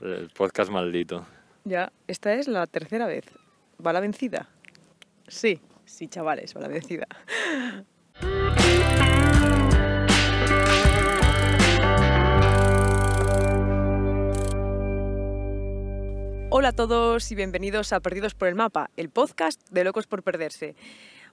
El podcast maldito. Ya, esta es la tercera vez. ¿Va la vencida? Sí, sí, chavales, va la vencida. Hola a todos y bienvenidos a Perdidos por el Mapa, el podcast de Locos por Perderse.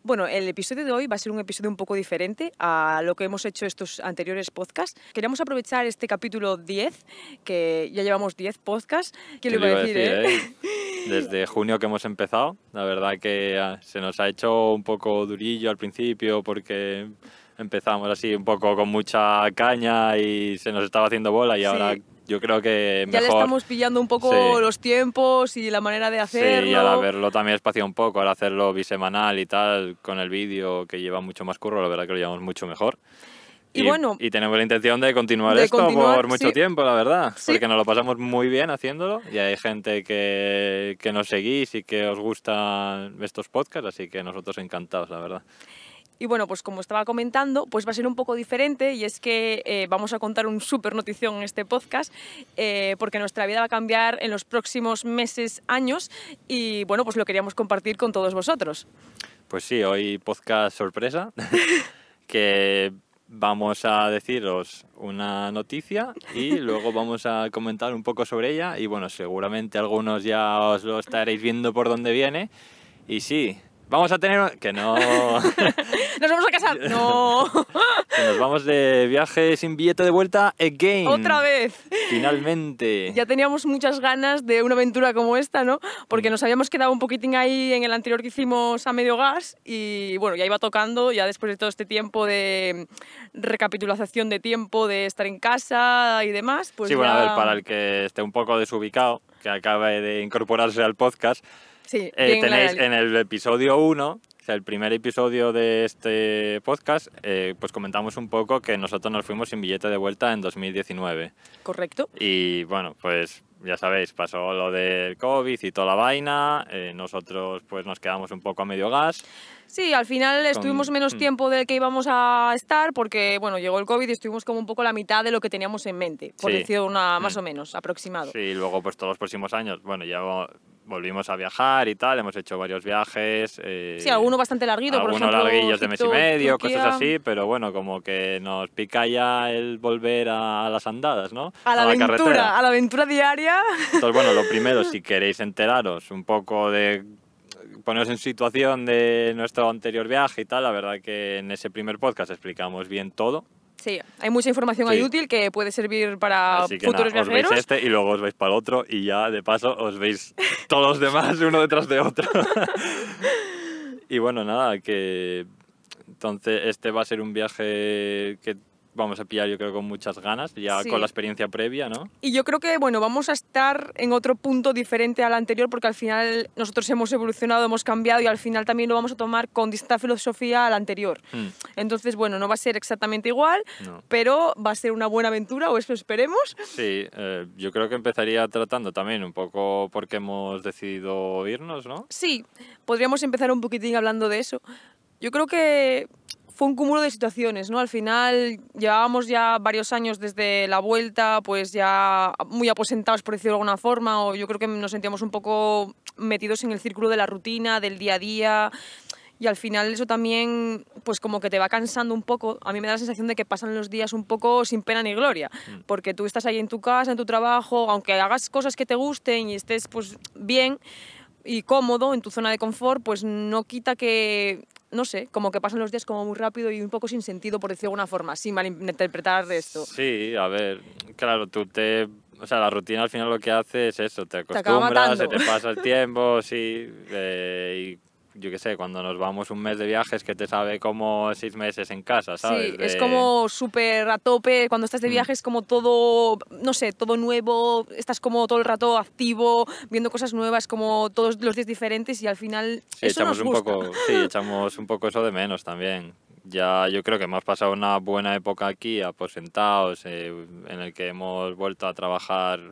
Bueno, el episodio de hoy va a ser un episodio un poco diferente a lo que hemos hecho estos anteriores podcasts. Queremos aprovechar este capítulo 10, que ya llevamos 10 podcasts. ¿Qué le a decir? Eh? Eh? Desde junio que hemos empezado, la verdad que ah, se nos ha hecho un poco durillo al principio porque empezamos así un poco con mucha caña y se nos estaba haciendo bola y ahora yo creo que mejor... Ya le estamos pillando un poco los tiempos y la manera de hacerlo. Sí, y al haberlo también espaciado un poco, al hacerlo bisemanal y tal, con el vídeo que lleva mucho más curro, la verdad que lo llevamos mucho mejor. Y, bueno. Y tenemos la intención de continuar esto por mucho tiempo, la verdad. Porque nos lo pasamos muy bien haciéndolo y hay gente que, que nos seguís y que os gustan estos podcasts, así que nosotros encantados, la verdad. Y bueno, pues como estaba comentando, pues va a ser un poco diferente y es que eh, vamos a contar un súper notición en este podcast eh, porque nuestra vida va a cambiar en los próximos meses, años y bueno, pues lo queríamos compartir con todos vosotros. Pues sí, hoy podcast sorpresa que vamos a deciros una noticia y luego vamos a comentar un poco sobre ella y bueno, seguramente algunos ya os lo estaréis viendo por dónde viene y sí, Vamos a tener... Que no... nos vamos a casar. No. que nos vamos de viaje sin billete de vuelta again. Otra vez. Finalmente. Ya teníamos muchas ganas de una aventura como esta, ¿no? Porque mm. nos habíamos quedado un poquitín ahí en el anterior que hicimos a medio gas y bueno, ya iba tocando, ya después de todo este tiempo de recapitulación de tiempo, de estar en casa y demás. Pues sí, bueno, a ver, para el que esté un poco desubicado, que acabe de incorporarse al podcast eh, tenéis en el episodio 1, o el primer episodio de este podcast, eh, pues comentamos un poco que nosotros nos fuimos sin billete de vuelta en 2019. Correcto. Y bueno, pues ya sabéis, pasó lo del COVID y toda la vaina, eh, nosotros pues nos quedamos un poco a medio gas. Sí, al final estuvimos menos mm. tiempo del que íbamos a estar porque, bueno, llegó el COVID y estuvimos como un poco la mitad de lo que teníamos en mente, por decir una, mm. más o menos, aproximado. Sí, y luego pues todos los próximos años, bueno, ya volvimos a viajar y tal, hemos hecho varios viajes. Eh, sí, alguno bastante larguido, por ejemplo. larguillos de mes y medio, cosas así, pero bueno, como que nos pica ya el volver a, las andadas, ¿no? A la, aventura, carretera. a la aventura diaria. Entonces, bueno, lo primero, si queréis enteraros un poco de poneros en situación de nuestro anterior viaje y tal, la verdad que en ese primer podcast explicamos bien todo. Sí, hay mucha información ahí útil que puede servir para futuros nada, os viajeros. Veis este y luego os veis para el otro y ya de paso os veis todos los demás uno detrás de otro. y bueno, nada, que entonces este va a ser un viaje que vamos a pillar, yo creo, con muchas ganas, ya con la experiencia previa, ¿no? Y yo creo que, bueno, vamos a estar en otro punto diferente al anterior, porque al final nosotros hemos evolucionado, hemos cambiado y al final también lo vamos a tomar con distinta filosofía al anterior. Mm. Entonces, bueno, no va a ser exactamente igual, pero va a ser una buena aventura, o eso esperemos. Sí, eh, yo creo que empezaría tratando también un poco porque hemos decidido irnos, ¿no? Sí, podríamos empezar un poquitín hablando de eso. Yo creo que fue un cúmulo de situaciones, ¿no? Al final llevábamos ya varios años desde la vuelta, pues ya muy aposentados, por decirlo de alguna forma, o yo creo que nos sentíamos un poco metidos en el círculo de la rutina, del día a día, y al final eso también, pues como que te va cansando un poco. A mí me da la sensación de que pasan los días un poco sin pena ni gloria, mm. porque tú estás ahí en tu casa, en tu trabajo, aunque hagas cosas que te gusten y estés pues bien, y cómodo en tu zona de confort, pues no quita que no sé, como que pasan los días como muy rápido y un poco sin sentido, por decirlo de alguna forma, sin malinterpretar esto. Sí, a ver, claro, tú te... O sea, la rutina al final lo que hace es eso, te acostumbras, se te pasa el tiempo, sí, eh, yo qué sé, cuando nos vamos un mes de viajes que te sabe como seis meses en casa, ¿sabes? Sí, es como súper a tope, cuando estás de mm. viaje es como todo, no sé, todo nuevo, estás como todo el rato activo, viendo cosas nuevas, como todos los días diferentes y al final eso nos gusta. un poco, sí, echamos un poco eso de menos también. Ya yo creo que hemos pasado una buena época aquí, aposentados, eh, en el que hemos vuelto a trabajar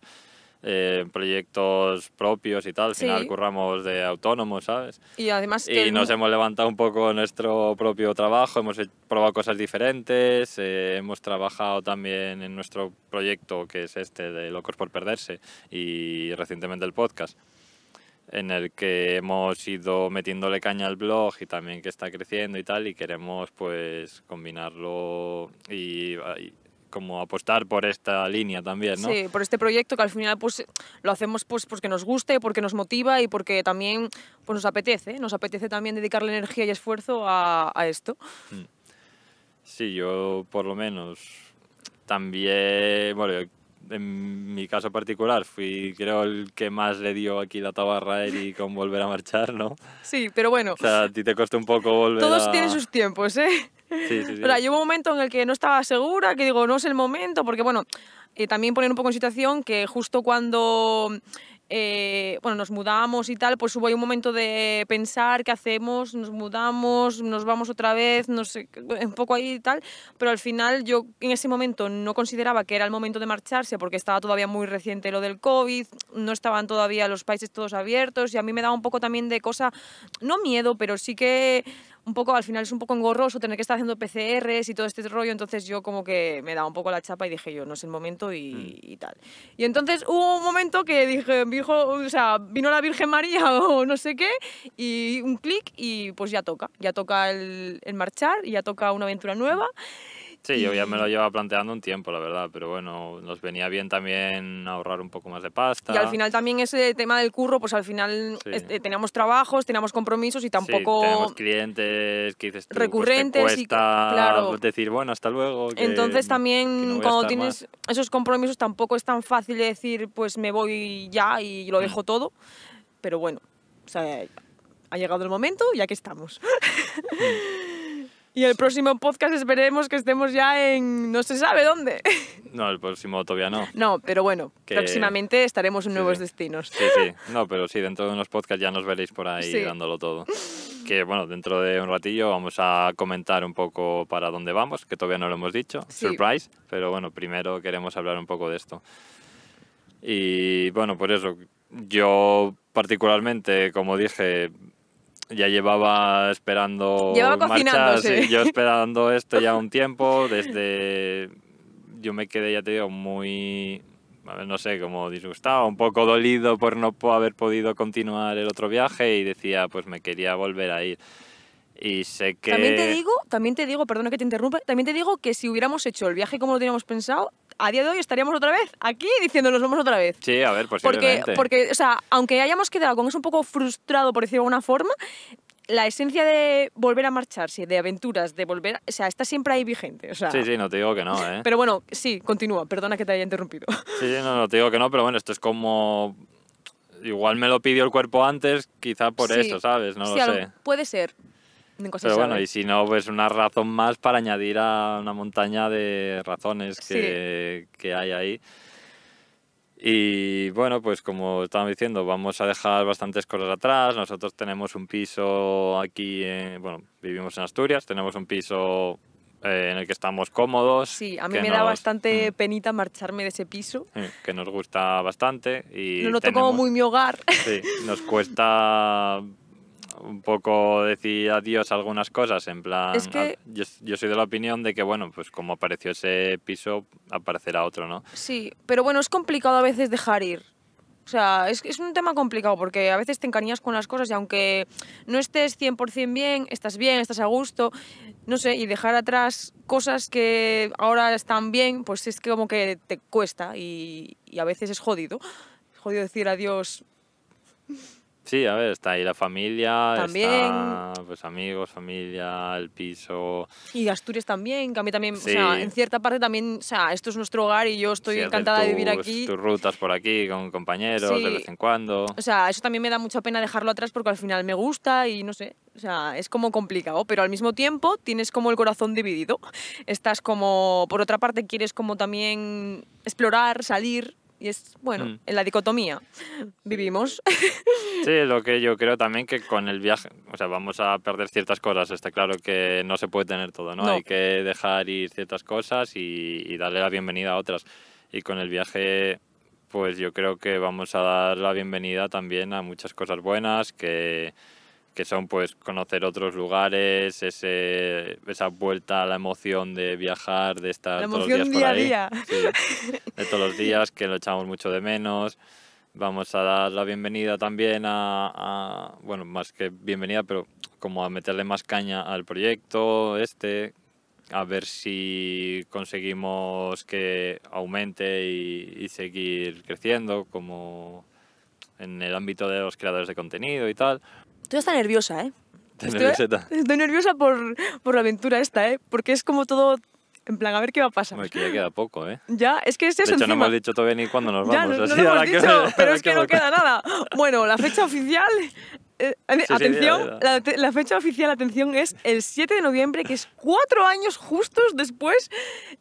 eh, proyectos propios y tal, al final curramos de autónomos, ¿sabes? Y además... Que y nos hemos levantado un poco nuestro propio trabajo, hemos probado cosas diferentes, eh, hemos trabajado también en nuestro proyecto que es este de Locos por Perderse y recientemente el podcast en el que hemos ido metiéndole caña al blog y también que está creciendo y tal y queremos pues combinarlo y ah, como apostar por esta línea también, ¿no? Sí, por este proyecto que al final pues lo hacemos pues porque nos guste, porque nos motiva y porque también pues nos apetece, ¿eh? nos apetece también dedicarle energía y esfuerzo a, esto. Mm. Sí, yo por lo menos también, bueno, en mi caso particular fui creo el que más le dio aquí la tabarra a Eri con volver a marchar, ¿no? Sí, pero bueno. O sea, a ti te costó un poco volver Todos tienen sus tiempos, ¿eh? Sí, un momento en el que no estaba segura, que digo, no es el momento, porque bueno, también poner un poco en situación que justo cuando eh, bueno, nos mudamos y tal, pues hubo ahí un momento de pensar qué hacemos, nos mudamos, nos vamos otra vez, no sé, un poco ahí y tal, pero al final yo en ese momento no consideraba que era el momento de marcharse porque estaba todavía muy reciente lo del COVID, no estaban todavía los países todos abiertos y a mí me daba un poco también de cosa, no miedo, pero sí que un poco, al final es un poco engorroso tener que estar haciendo PCRs y todo este rollo, entonces yo como que me daba un poco la chapa y dije yo, no es el momento y, mm. tal. Y entonces hubo un momento que dije, sea, vino la Virgen María o no sé qué, y un clic y pues ya toca, ya toca el, marchar, ya toca una aventura nueva. Sí, yo ya me lo llevaba planteando un tiempo, la verdad, pero bueno, nos venía bien también ahorrar un poco más de pasta. Y al final también ese tema del curro, pues al final eh, teníamos trabajos, teníamos compromisos y tampoco... Sí, tenemos clientes que dices recurrentes pues te cuesta y pues decir, bueno, hasta luego. Que Entonces también cuando tienes esos compromisos tampoco es tan fácil decir, pues me voy ya y lo dejo mm. todo, pero bueno, o sea, ha llegado el momento y aquí estamos. Mm. Y el próximo podcast esperemos que estemos ya en no se sabe dónde. No, el próximo todavía no. No, pero bueno, próximamente estaremos en nuevos destinos. Sí, sí. No, pero sí, dentro de unos podcasts ya nos veréis por ahí dándolo todo. Que bueno, dentro de un ratillo vamos a comentar un poco para dónde vamos, que todavía no lo hemos dicho. Surprise. Pero bueno, primero queremos hablar un poco de esto. Y bueno, por eso, yo particularmente, como dije, ya llevaba esperando llevaba yo esperando esto ya un tiempo, desde yo me quedé, ya te digo, muy, no sé, como disgustado, un poco dolido por no haber podido continuar el otro viaje y decía, pues me quería volver a ir. Y sé que... También te digo, también te digo, perdona que te interrumpa, también te digo que si hubiéramos hecho el viaje como lo teníamos pensado, a día de hoy estaríamos otra vez aquí diciéndonos vamos otra vez. Sí, a ver, posiblemente. Porque, porque, o sea, aunque hayamos quedado con eso un poco frustrado, por decirlo de alguna forma, la esencia de volver a marcharse, de aventuras, de volver, o sea, está siempre ahí vigente. sí, sí, no te digo que no, ¿eh? Pero bueno, sí, continúa, perdona que te haya interrumpido. Sí, sí, no, no te digo que no, pero bueno, esto es como... Igual me lo pidió el cuerpo antes, quizá por eso, ¿sabes? No lo sé. Puede ser, pero bueno, y si no, pues una razón más para añadir a una montaña de razones que, hay ahí. Y bueno, pues como estaba diciendo, vamos a dejar bastantes cosas atrás. Nosotros tenemos un piso aquí, bueno, vivimos en Asturias, tenemos un piso eh, en el que estamos cómodos. Sí, a mí me da bastante mm. penita marcharme de ese piso. Que nos gusta bastante. Y no lo tenemos, muy mi hogar. Sí, nos cuesta un poco decir adiós a algunas cosas, en plan... Ah, yo, soy de la opinión de que, bueno, pues como apareció ese piso, aparecerá otro, ¿no? Sí, pero bueno, es complicado a veces dejar ir. O sea, es, es un tema complicado porque a veces te encariñas con las cosas y aunque no estés 100% bien, estás bien, estás a gusto, no sé, y dejar atrás cosas que ahora están bien, pues es que como que te cuesta y, y a veces es jodido. Es jodido decir adiós Sí, a ver, está ahí la familia, Está, pues amigos, familia, el piso. Y Asturias también, que también, en cierta parte también, o sea, esto es nuestro hogar y yo estoy encantada de vivir aquí. Tus rutas por aquí con compañeros de vez en cuando. O sea, eso también me da mucha pena dejarlo atrás porque al final me gusta y no sé, o sea, es como complicado, pero al mismo tiempo tienes como el corazón dividido. Estás como, por otra parte, quieres como también explorar, salir, y es, bueno, mm. en la dicotomía vivimos. Sí, lo que yo creo también que con el viaje, o sea, vamos a perder ciertas cosas, está claro que no se puede tener todo, ¿no? Hay que dejar ir ciertas cosas y darle la bienvenida a otras. Y con el viaje pues yo creo que vamos a dar la bienvenida también a muchas cosas buenas que, que son pues conocer otros lugares, ese, esa vuelta a la emoción de viajar, de estar todos los días por ahí. de todos los días, que lo echamos mucho de menos. Vamos a dar la bienvenida también a, bueno, más que bienvenida, pero como a meterle más caña al proyecto este, a ver si conseguimos que aumente y, seguir creciendo como en el ámbito de los creadores de contenido y tal. Estoy hasta nerviosa, ¿eh? Estoy, estoy nerviosa por, por la aventura esta, ¿eh? Porque es como todo en plan, a ver qué va a pasar. Es que ya queda poco, ¿eh? Ya, es que es eso. De hecho, no hemos dicho todavía ni cuándo nos vamos. No, no lo hemos dicho, que... pero es que no queda nada. Bueno, la fecha oficial eh, atención, la, fecha oficial, atención, es el 7 de noviembre, que es cuatro años justos después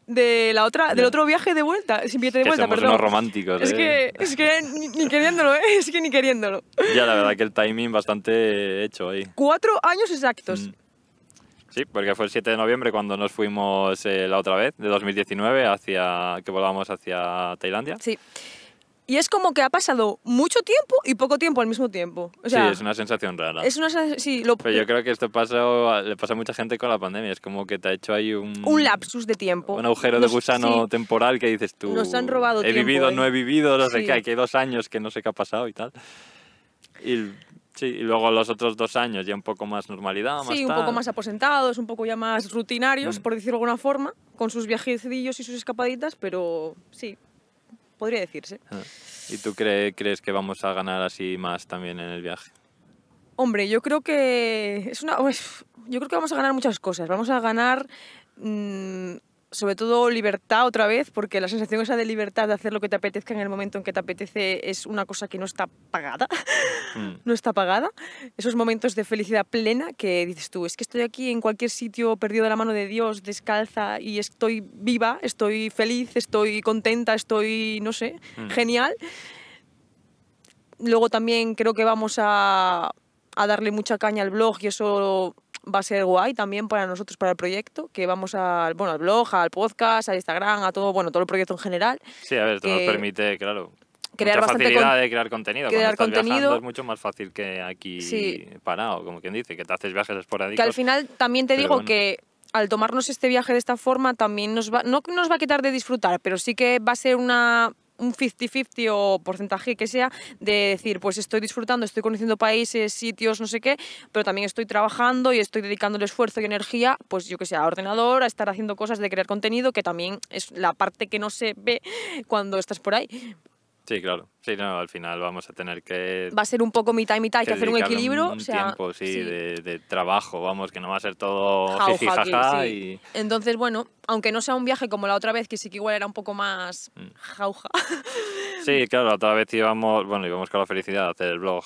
de la otra, del otro viaje de vuelta, sin que somos Unos románticos, es, eh. que, es que ni, queriéndolo, ¿eh? es que ni queriéndolo. Ya, la verdad que el timing bastante hecho ahí. Cuatro años exactos. Mm. Sí, porque fue el 7 de noviembre cuando nos fuimos eh, la otra vez, de 2019, hacia que volvamos hacia Tailandia. Sí. Y es como que ha pasado mucho tiempo y poco tiempo al mismo tiempo. sí, es una sensación rara. Es una sí, lo... Pero yo creo que esto pasa, le pasa a mucha gente con la pandemia. Es como que te ha hecho ahí un... Un lapsus de tiempo. Un agujero de gusano temporal que dices tú... Nos han robado He vivido, ¿eh? no he vivido, no sé qué. Aquí hay dos años que no sé qué ha pasado y tal. Y Sí, y luego los otros dos años ya un poco más normalidad. Más sí, un poco más aposentados, un poco ya más rutinarios, mm. por decirlo de alguna forma, con sus viajecillos y sus escapaditas, pero sí, podría decirse. Ah. ¿Y tú crees que vamos a ganar así más también en el viaje? Hombre, yo creo que es una, pues, yo creo que vamos a ganar muchas cosas. Vamos a ganar mm, sobre todo libertad otra vez, porque la sensación esa de libertad de hacer lo que te apetezca en el momento en que te apetece es una cosa que no está pagada, mm. no está pagada. Esos momentos de felicidad plena que dices tú, es que estoy aquí en cualquier sitio perdido de la mano de Dios, descalza y estoy viva, estoy feliz, estoy contenta, estoy, no sé, mm. genial. Luego también creo que vamos a, a darle mucha caña al blog y eso va a ser guay también para nosotros, para el proyecto, que vamos al, bueno, al blog, al podcast, al Instagram, a todo, bueno, todo el proyecto en general. Sí, a ver, esto nos permite, claro, crear bastante facilidad de crear contenido. Crear contenido es mucho más fácil que aquí parado, como quien dice, que te haces viajes esporádicos. Que al final también te digo que al tomarnos este viaje de esta forma también nos va, no nos va a quitar de disfrutar, pero sí que va a ser una un 50-50 o porcentaje que sea de decir, pues estoy disfrutando, estoy conociendo países, sitios, no sé qué, pero también estoy trabajando y estoy dedicando el esfuerzo y energía, pues yo que sé, a ordenador, a estar haciendo cosas de crear contenido, que también es la parte que no se ve cuando estás por ahí. Sí, claro. Sí, al final vamos a tener que... Va a ser un poco mitad y mitad, hay que hacer un equilibrio. tiempo, sí, De, trabajo, vamos, que no va a ser todo jajaja Entonces, bueno, aunque no sea un viaje como la otra vez, que sí que igual era un poco más mm. jauja. Sí, claro, la otra vez íbamos, bueno, íbamos con la felicidad a hacer el blog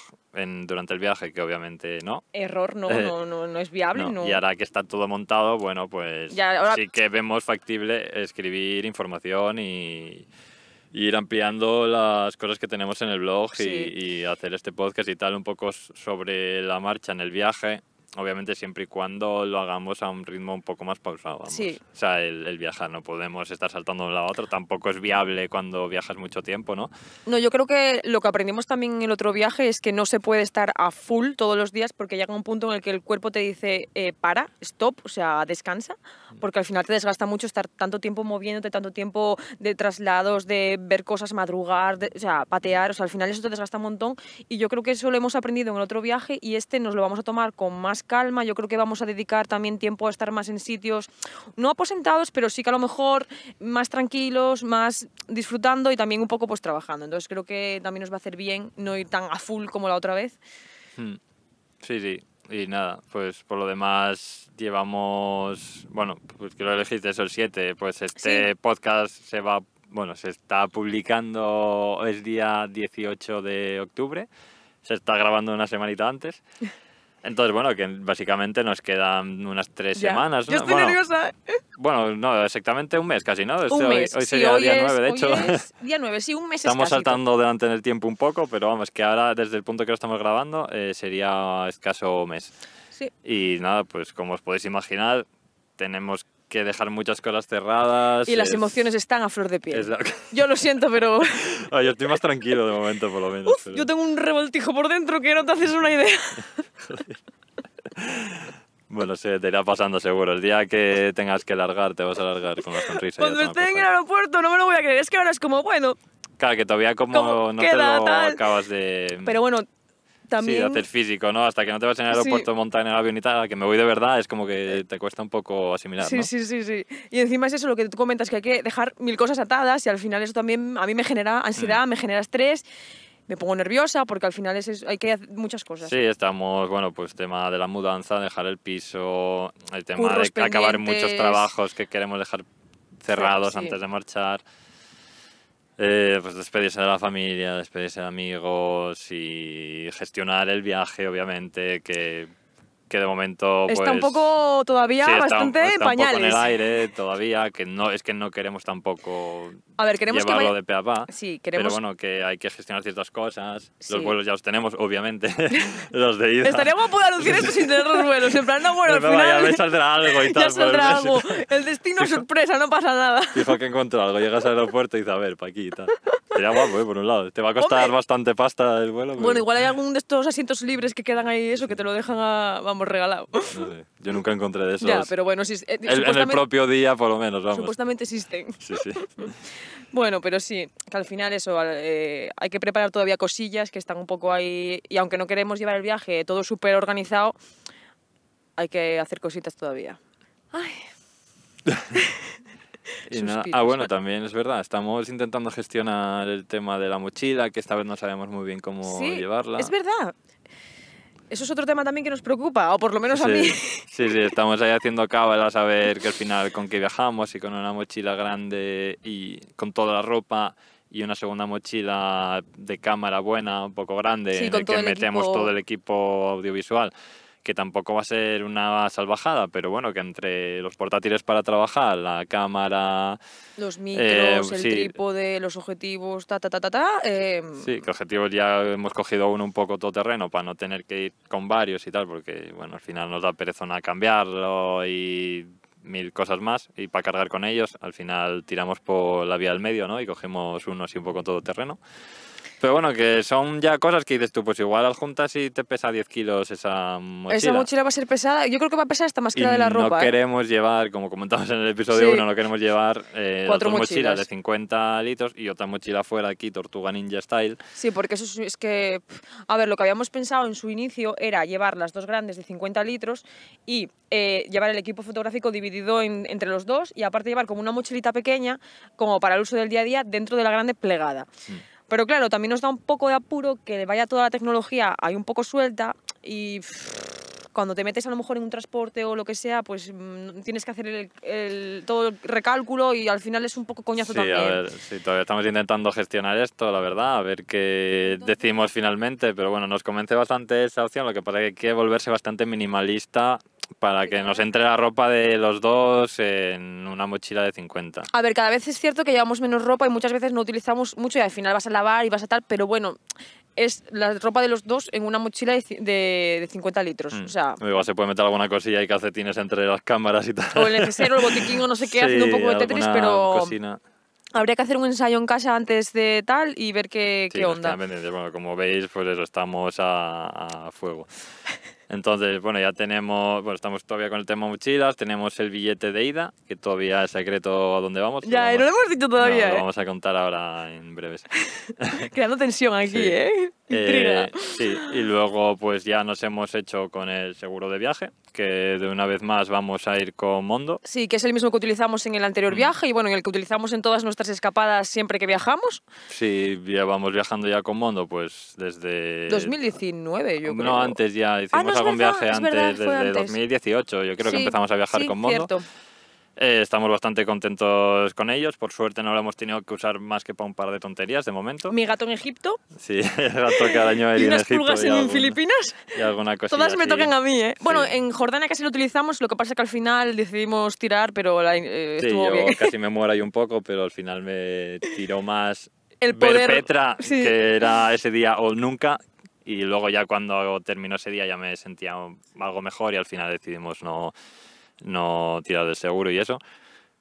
durante el viaje, que obviamente no. Error, no, eh, no, no, es viable. Y ahora que está todo montado, bueno, pues sí que vemos factible escribir información y ir ampliando las cosas que tenemos en el blog y hacer este podcast y tal un poco sobre la marcha en el viaje obviamente siempre y cuando lo hagamos a un ritmo un poco más pausado. O sea, el, viajar, no podemos estar saltando de un lado a otro, tampoco es viable cuando viajas mucho tiempo, ¿no? No, yo creo que lo que aprendimos también en el otro viaje es que no se puede estar a full todos los días porque llega un punto en el que el cuerpo te dice eh, para, stop, o sea, descansa, mm. porque al final te desgasta mucho estar tanto tiempo moviéndote, tanto tiempo de traslados, de ver cosas, madrugar, o sea, patear, o sea, al final eso te desgasta un montón y yo creo que eso lo hemos aprendido en el otro viaje y este nos lo vamos a tomar con más calma, yo creo que vamos a dedicar también tiempo a estar más en sitios, no aposentados, pero sí que a lo mejor más tranquilos, más disfrutando y también un poco pues trabajando. Entonces creo que también nos va a hacer bien no ir tan a full como la otra vez. Hmm. Sí, sí. Y nada, pues por lo demás llevamos, bueno, pues que lo elegiste el 7, pues este podcast se va, bueno, se está publicando el día 18 de octubre, se está grabando una semanita antes. Entonces, bueno, que básicamente nos quedan unas tres semanas. Yo estoy nerviosa. Bueno, no, exactamente un mes casi, ¿no? Este un hoy, mes. hoy, sería día nueve, de hecho. día 9, sí, un mes Estamos es casi, saltando delante en el tiempo un poco, pero vamos, que ahora, desde el punto que lo estamos grabando, eh, sería escaso mes. Sí. Y nada, pues como os podéis imaginar, tenemos que dejar muchas cosas cerradas. Y las emociones están a flor de piel. Yo lo siento, pero... yo estoy más tranquilo de momento, por lo menos. Uf, Yo tengo un revoltijo por dentro que no te haces una idea. Bueno, se te irá pasando seguro. El día que tengas que largar, te vas a largar con la sonrisa. Cuando esté en el aeropuerto, no me lo voy a creer. Es que ahora es como, bueno. Claro, que todavía como, no te lo acabas de. Pero bueno, Sí, hacer físico, ¿no? Hasta que no te vas en el aeropuerto, sí. montar en el avión y tal, que me voy de verdad, es como que te cuesta un poco asimilar, Sí, ¿no? sí, sí, sí. Y encima es eso lo que tú comentas, que hay que dejar mil cosas atadas y al final eso también a mí me genera ansiedad, mm. me genera estrés me pongo nerviosa porque al final es, hay que hacer muchas cosas. Sí, estamos, bueno, pues tema de la mudanza, dejar el piso, el tema de acabar muchos trabajos que queremos dejar cerrados antes de marchar eh, pues despedirse de la familia, despedirse de amigos y gestionar el viaje, obviamente, que que de momento pues, está un poco todavía bastante está, está Un poco en el aire todavía, que no es que no queremos tampoco a ver, queremos llevarlo que vaya... de pe a pa, sí, queremos... pero bueno, que hay que gestionar ciertas cosas. Los vuelos ya los tenemos, obviamente, los de ida. Estaría poder anunciar esto sin tener los vuelos, en plan, no, bueno, al final... Ya me saldrá algo y tal. Ya saldrá pues. algo, el destino sorpresa, no pasa nada. dijo que encontró algo, llegas al aeropuerto y dices, a ver, pa' aquí y tal. Eh, por un lado. Te va a costar bastante pasta el vuelo. Bueno, igual hay algún de estos asientos libres que quedan ahí, eso, que te lo dejan, vamos, regalado. Yo nunca encontré de esos. pero bueno, eh, en el propio día, por lo menos, vamos. Supuestamente existen. Sí, sí. bueno, pero sí, que al final eso, eh, hay que preparar todavía cosillas que están un poco ahí, y aunque no queremos llevar el viaje todo súper organizado, hay que hacer cositas todavía. Ay. ah, bueno, también es verdad. Estamos intentando gestionar el tema de la mochila, que esta vez no sabemos muy bien cómo sí, llevarla. Es verdad. Eso es otro tema también que nos preocupa, o por lo menos a mí. Sí, sí, estamos ahí haciendo cábalas a ver que al final con qué viajamos, y con una mochila grande y con toda la ropa y una segunda mochila de cámara buena, un poco grande, en el que metemos todo el equipo audiovisual que tampoco va a ser una salvajada, pero bueno, que entre los portátiles para trabajar, la cámara... Los eh, micros, el trípode, los objetivos, ta, ta, ta, ta, ta... Em, sí, que objetivos ya hemos cogido uno un poco todoterreno para no tener que ir con varios y tal, porque bueno, al final nos da a cambiarlo y mil cosas más y para cargar con ellos al final tiramos por la vía del medio ¿no? y cogemos uno así un poco todoterreno. terreno pero bueno, que son ya cosas que dices tú, pues igual al juntas y te pesa 10 kilos esa mochila. Esa mochila va a ser pesada, yo creo que va a pesar hasta más que la de la ropa. no ¿eh? queremos llevar, como comentamos en el episodio 1, no queremos llevar eh, Cuatro mochilas. de 50 litros y otra mochila fuera aquí, Tortuga Ninja Style. Sí, porque eso es que, a ver, lo que habíamos pensado en su inicio era llevar las dos grandes de 50 litros y eh, llevar el equipo fotográfico dividido entre los dos y aparte llevar como una mochilita pequeña como para el uso del día a día dentro de la grande plegada. Mm. Pero claro, también nos da un poco de apuro que vaya toda la tecnología ahí un poco suelta y cuando te metes a lo mejor en un transporte o lo que sea, pues mm, tienes que hacer el, todo el recálculo y al final es un poco coñazo también. sí, todavía estamos intentando gestionar esto, la verdad, a ver qué decimos finalmente, pero bueno, nos convence bastante esa opción, lo que pasa es que hay que volverse bastante minimalista para que nos entre la ropa de los dos en una mochila de 50. A ver, cada vez es cierto que llevamos menos ropa y muchas veces no utilizamos mucho y al final vas a lavar y vas a tal, pero bueno, es la ropa de los dos en una mochila de, 50 litros. Mm. O sea, se puede meter alguna cosilla y calcetines entre las cámaras y tal. O el necesero, el botiquín o no sé qué, haciendo un poco de Tetris, pero... Cocina habría que hacer un ensayo en casa antes de tal y ver qué, sí, qué onda. Bueno, como veis, pues eso, estamos a, a fuego. Entonces, bueno, ya tenemos, bueno, estamos todavía con el tema mochilas, tenemos el billete de ida, que todavía es secreto a dónde vamos. Ya, eh, no lo hemos dicho todavía. Lo eh. vamos a contar ahora en breves. Creando tensión aquí, ¿eh? Eh, y luego pues ya nos hemos hecho con el seguro de viaje, que de una vez más vamos a ir con Mondo. Sí, que es el mismo que utilizamos en el anterior mm. viaje y bueno, en el que utilizamos en todas nuestras escapadas siempre que viajamos. Sí, ya vamos viajando ya con Mondo pues desde... 2019 yo creo. No, antes ya, ah, hicimos algún viaje antes, desde 2018, yo creo que empezamos a viajar con Mondo. Eh, estamos bastante contentos con ellos. Por suerte no lo hemos tenido que usar más que para un par de tonterías de momento. Mi gato en Egipto. Sí, el gato cada año Egipto en Filipinas. Y alguna cosa. Todas me tocan a mí, ¿eh? Bueno, en Jordania casi lo utilizamos, lo que pasa es que al final decidimos tirar, pero la, eh, sí, yo casi me muero ahí un poco, pero al final me tiró más el poder, Petra, que era ese día o nunca, y luego ya cuando terminó ese día ya me sentía algo mejor y al final decidimos no no tirar del seguro y eso.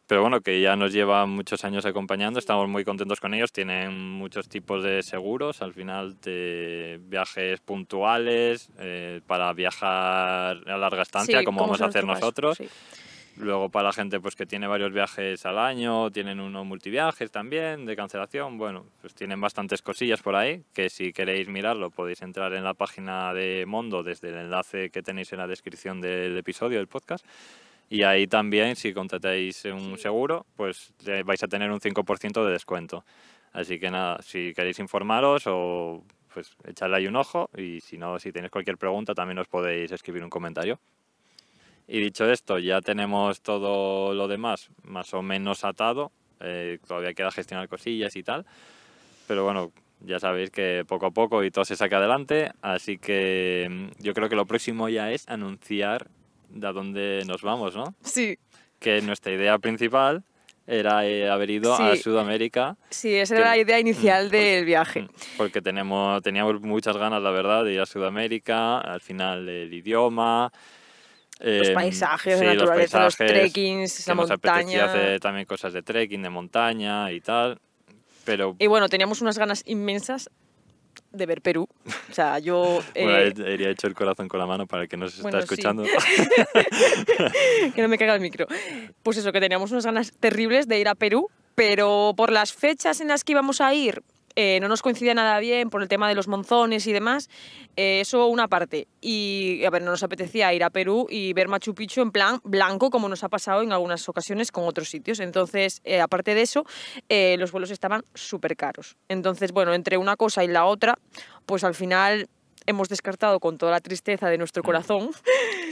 Pero bueno, que ya nos lleva muchos años acompañando, estamos muy contentos con ellos, tienen muchos tipos de seguros, al final de viajes puntuales, eh, para viajar a larga estancia, como, vamos a hacer nosotros. Luego para la gente pues, que tiene varios viajes al año, tienen unos multiviajes también de cancelación, bueno, pues tienen bastantes cosillas por ahí, que si queréis mirarlo podéis entrar en la página de Mondo desde el enlace que tenéis en la descripción del episodio del podcast y ahí también, si contratáis un seguro, pues vais a tener un 5% de descuento. Así que nada, si queréis informaros o pues echarle ahí un ojo y si no, si tenéis cualquier pregunta también os podéis escribir un comentario. Y dicho esto, ya tenemos todo lo demás más o menos atado. Eh, todavía queda gestionar cosillas y tal. Pero bueno, ya sabéis que poco a poco y todo se saca adelante. Así que mm, yo creo que lo próximo ya es anunciar de a dónde nos vamos, ¿no? Sí. Que nuestra idea principal era eh, haber ido a Sudamérica. Sí, esa era la idea inicial mm, del viaje. Mm, porque tenemos, teníamos muchas ganas, la verdad, de ir a Sudamérica, al final el idioma. los em, paisajes, la naturaleza, los, trekkings, la también cosas de trekking, de montaña y tal. Pero... Y bueno, teníamos unas ganas inmensas de ver Perú. O sea, yo... Eh... Bueno, hecho el corazón con la mano para el que se está escuchando. que no me caiga el micro. Pues eso, que teníamos unas ganas terribles de ir a Perú, pero por las fechas en las que íbamos a ir, eh, no nos coincidía nada bien por el tema de los monzones y demás. Eh, eso una parte. Y a ver, no nos apetecía ir a Perú y ver Machu Picchu en plan blanco, como nos ha pasado en algunas ocasiones con otros sitios. Entonces, eh, aparte de eso, los vuelos estaban súper caros. Entonces, bueno, entre una cosa y la otra, pues al final hemos descartado con toda la tristeza de nuestro corazón